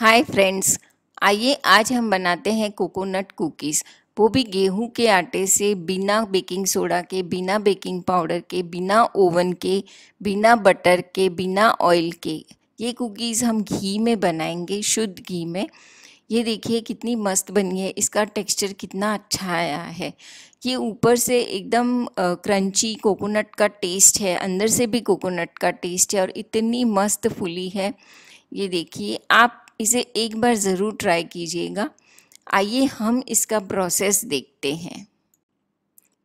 hi friends आइए आज हम बनाते हैं कोकोनट कुकीज़ वो भी गेहूं के आटे से बिना बेकिंग सोडा के बिना बेकिंग पाउडर के बिना ओवन के बिना बटर के बिना ऑयल के ये कुकीज़ हम घी में बनाएंगे शुद्ध घी में ये देखिए कितनी मस्त बनी है इसका टेक्सचर कितना अच्छा आया है ये ऊपर से एकदम क्रंची कोकोनट का टेस्ट है अंदर से भी कोकोनट का टेस्ट है और इतनी मस्त फुली है ये देखिए आप इसे एक बार ज़रूर ट्राई कीजिएगा आइए हम इसका प्रोसेस देखते हैं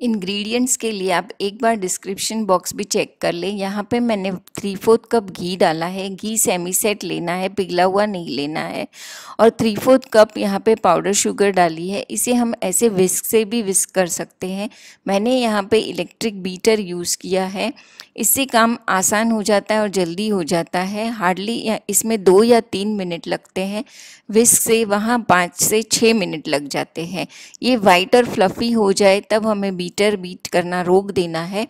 इंग्रेडिएंट्स के लिए आप एक बार डिस्क्रिप्शन बॉक्स भी चेक कर लें यहाँ पे मैंने थ्री फोर्थ कप घी डाला है घी सेमी सेट लेना है पिघला हुआ नहीं लेना है और थ्री फोर्थ कप यहाँ पे पाउडर शुगर डाली है इसे हम ऐसे विस्क से भी विस्क कर सकते हैं मैंने यहाँ पे इलेक्ट्रिक बीटर यूज़ किया है इससे काम आसान हो जाता है और जल्दी हो जाता है हार्डली इसमें दो या तीन मिनट लगते हैं विस्क से वहाँ पाँच से छः मिनट लग जाते हैं ये वाइट और फ्लफ़ी हो जाए तब हमें बीटर बीट करना रोक देना है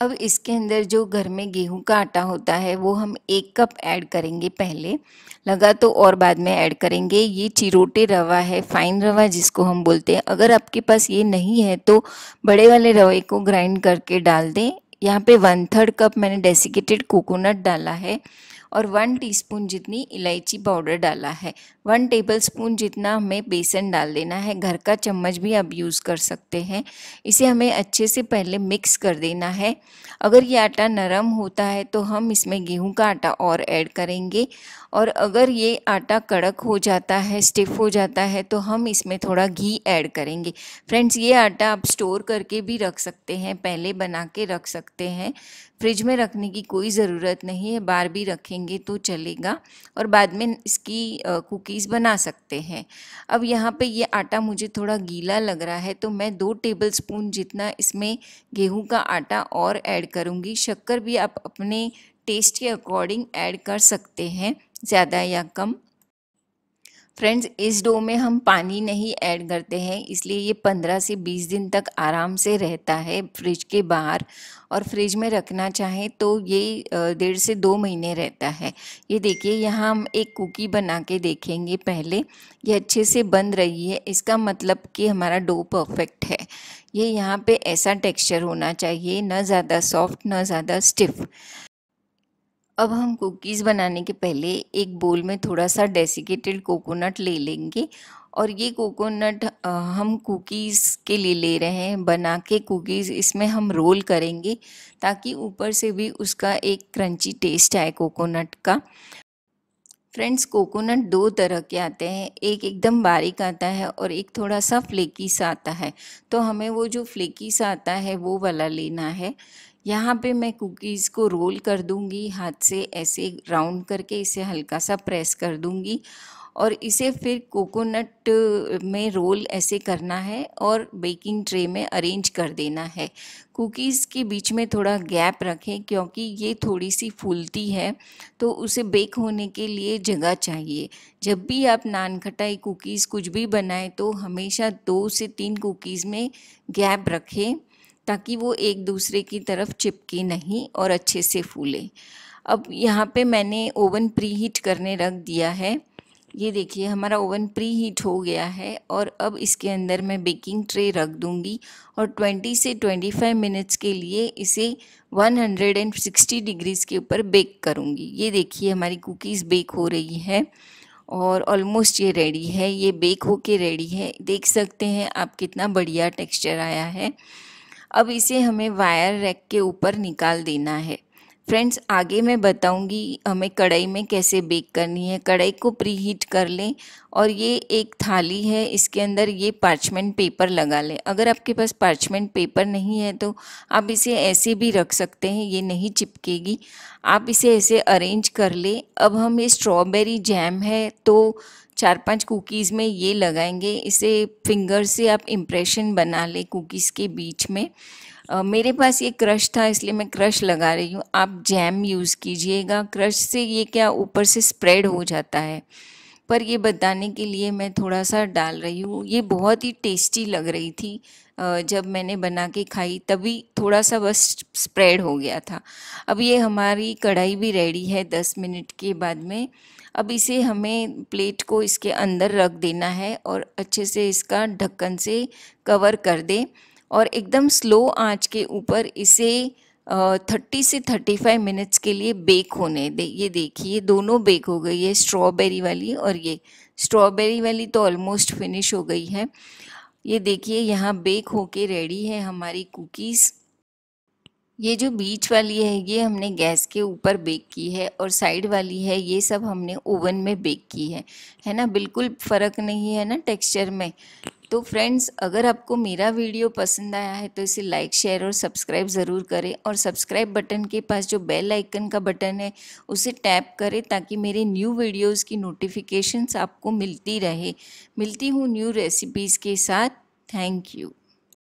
अब इसके अंदर जो घर में गेहूं का आटा होता है वो हम एक कप ऐड करेंगे पहले लगा तो और बाद में ऐड करेंगे ये चिरोटे रवा है फाइन रवा जिसको हम बोलते हैं अगर आपके पास ये नहीं है तो बड़े वाले रवे को ग्राइंड करके डाल दें यहाँ पे वन थर्ड कप मैंने डेसिकेटेड कोकोनट डाला है और वन टीस्पून जितनी इलायची पाउडर डाला है वन टेबल स्पून जितना हमें बेसन डाल देना है घर का चम्मच भी आप यूज़ कर सकते हैं इसे हमें अच्छे से पहले मिक्स कर देना है अगर ये आटा नरम होता है तो हम इसमें गेहूं का आटा और ऐड करेंगे और अगर ये आटा कड़क हो जाता है स्टिफ हो जाता है तो हम इसमें थोड़ा घी ऐड करेंगे फ्रेंड्स ये आटा आप स्टोर करके भी रख सकते हैं पहले बना के रख सकते हैं फ्रिज में रखने की कोई ज़रूरत नहीं है बार भी रखेंगे तो चलेगा और बाद में इसकी कुकिंग कुकीज़ बना सकते हैं अब यहाँ पे ये आटा मुझे थोड़ा गीला लग रहा है तो मैं दो टेबल स्पून जितना इसमें गेहूं का आटा और ऐड करूँगी शक्कर भी आप अपने टेस्ट के अकॉर्डिंग ऐड कर सकते हैं ज़्यादा या कम फ्रेंड्स इस डो में हम पानी नहीं ऐड करते हैं इसलिए ये 15 से 20 दिन तक आराम से रहता है फ्रिज के बाहर और फ्रिज में रखना चाहें तो ये डेढ़ से दो महीने रहता है ये देखिए यहाँ हम एक कुकी बना के देखेंगे पहले ये अच्छे से बन रही है इसका मतलब कि हमारा डो परफेक्ट है ये यहाँ पे ऐसा टेक्सचर होना चाहिए ना ज़्यादा सॉफ्ट ना ज़्यादा स्टिफ़ अब हम कुकीज़ बनाने के पहले एक बोल में थोड़ा सा डेसिकेटेड कोकोनट ले लेंगे और ये कोकोनट हम कुकीज़ के लिए ले रहे हैं बना के कुकीज़ इसमें हम रोल करेंगे ताकि ऊपर से भी उसका एक क्रंची टेस्ट आए कोकोनट का फ्रेंड्स कोकोनट दो तरह के आते हैं एक एकदम बारीक आता है और एक थोड़ा सा फ्लेकी सा आता है तो हमें वो जो फ्लेकी सा आता है वो वाला लेना है यहाँ पे मैं कुकीज़ को रोल कर दूँगी हाथ से ऐसे राउंड करके इसे हल्का सा प्रेस कर दूँगी और इसे फिर कोकोनट में रोल ऐसे करना है और बेकिंग ट्रे में अरेंज कर देना है कुकीज़ के बीच में थोड़ा गैप रखें क्योंकि ये थोड़ी सी फूलती है तो उसे बेक होने के लिए जगह चाहिए जब भी आप नान खटाई कुकीज़ कुछ भी बनाएं तो हमेशा दो से तीन कुकीज़ में गैप रखें ताकि वो एक दूसरे की तरफ चिपके नहीं और अच्छे से फूले अब यहाँ पे मैंने ओवन प्री हीट करने रख दिया है ये देखिए हमारा ओवन प्री हीट हो गया है और अब इसके अंदर मैं बेकिंग ट्रे रख दूँगी और 20 से 25 मिनट्स के लिए इसे 160 डिग्रीज़ के ऊपर बेक करूँगी ये देखिए हमारी कुकीज़ बेक हो रही है और ऑलमोस्ट ये रेडी है ये बेक होके रेडी है देख सकते हैं आप कितना बढ़िया टेक्स्चर आया है अब इसे हमें वायर रैक के ऊपर निकाल देना है फ्रेंड्स आगे मैं बताऊंगी हमें कढ़ाई में कैसे बेक करनी है कढ़ाई को प्री हीट कर लें और ये एक थाली है इसके अंदर ये पार्चमेंट पेपर लगा लें अगर आपके पास पार्चमेंट पेपर नहीं है तो आप इसे ऐसे भी रख सकते हैं ये नहीं चिपकेगी आप इसे ऐसे अरेंज कर लें अब हम ये स्ट्रॉबेरी जैम है तो चार पांच कुकीज़ में ये लगाएंगे इसे फिंगर से आप इम्प्रेशन बना लें कुकीज़ के बीच में Uh, मेरे पास ये क्रश था इसलिए मैं क्रश लगा रही हूँ आप जैम यूज़ कीजिएगा क्रश से ये क्या ऊपर से स्प्रेड हो जाता है पर ये बताने के लिए मैं थोड़ा सा डाल रही हूँ ये बहुत ही टेस्टी लग रही थी जब मैंने बना के खाई तभी थोड़ा सा बस स्प्रेड हो गया था अब ये हमारी कढ़ाई भी रेडी है दस मिनट के बाद में अब इसे हमें प्लेट को इसके अंदर रख देना है और अच्छे से इसका ढक्कन से कवर कर दें और एकदम स्लो आंच के ऊपर इसे थर्टी से थर्टी फाइव मिनट्स के लिए बेक होने दे ये देखिए दोनों बेक हो गई है स्ट्रॉबेरी वाली और ये स्ट्रॉबेरी वाली तो ऑलमोस्ट फिनिश हो गई है ये देखिए यहाँ बेक होके रेडी है हमारी कुकीज़ ये जो बीच वाली है ये हमने गैस के ऊपर बेक की है और साइड वाली है ये सब हमने ओवन में बेक की है है ना बिल्कुल फ़र्क नहीं है ना टेक्सचर में तो फ्रेंड्स अगर आपको मेरा वीडियो पसंद आया है तो इसे लाइक शेयर और सब्सक्राइब ज़रूर करें और सब्सक्राइब बटन के पास जो बेल आइकन का बटन है उसे टैप करें ताकि मेरे न्यू वीडियोज़ की नोटिफिकेशंस आपको मिलती रहे मिलती हूँ न्यू रेसिपीज़ के साथ थैंक यू